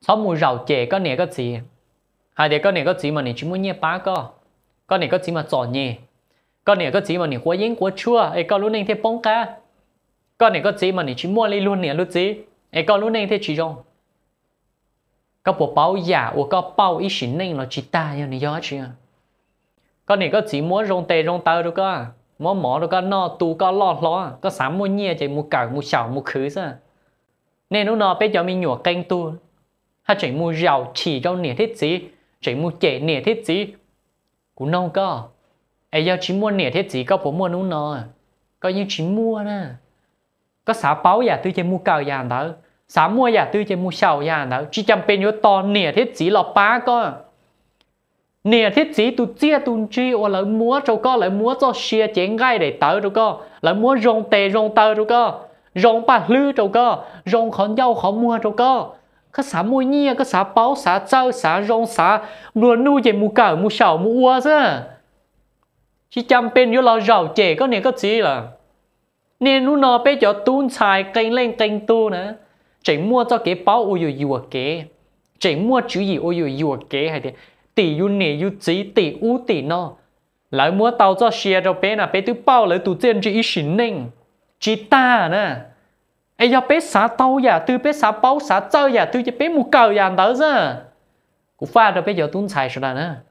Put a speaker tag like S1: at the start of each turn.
S1: sau mùa rào chè có nè có gì hay để có nè có gì mà nè chỉ muốn nhẹ bá có có nè có gì mà giỏ nhẹ có nè có gì mà nè hóa yến quá chua ai có luôn nè thế bóng cá có nè có gì mà nè chỉ mua lấy luôn nè luôn gì ai có luôn nè thế chỉ trong có bộ bao giả của có bao ý xin nè là chỉ ta như này gió chưa, có nè có gì muốn rong tê rong tơ đâu có mua mỏ đâu có no tu có lo lo có sắm mua nhẹ chạy mua cả mua chảo mua khứ ra nên lúc nó bây giờ mình nhổ canh tu ha chỉ mua giàu chỉ cho nề thiết gì chỉ mua chế nề thiết gì cũng nâu cơ ai giờ chỉ mua nề thiết gì có phụ mua đúng nè có như chỉ mua nè có xả báo giả tư chế mua cầu giả đó xả mua giả tư chế mua sầu giả đó chỉ chăm bên nhớ to nề thiết gì lọ bá cơ nề thiết gì tu chia tu chi ô lỡ múa cho co lỡ mua cho xia chén gai để tới cho co lỡ mua rong tè rong tờ cho co rong bà lư cho co rong khón dâu khó mua cho co cái xã mua nhia cái xã báo xã trâu xã rong xã mua nu về mù cờ mù sầu mù ua chứ chỉ chăm bên vô lo rầu trẻ có này có gì là nên nu nó bé cho tuôn xài kênh lên kênh tu nữa chỉ mua cho cái báo ôi dồi dừa kế chỉ mua chữ gì ôi dồi dừa kế hay thế tỷ u nè u chỉ tỷ u tỷ nó lại mua tàu cho xe cho bé là bé tự bao lại tụ trên chỉ ít xin nè chỉ ta nè ai giờ biết xã tâu già tư biết xã báu xã chơi già tư chỉ biết một cờ già tới chứ cũng pha rồi bây giờ tuấn xài rồi đó nữa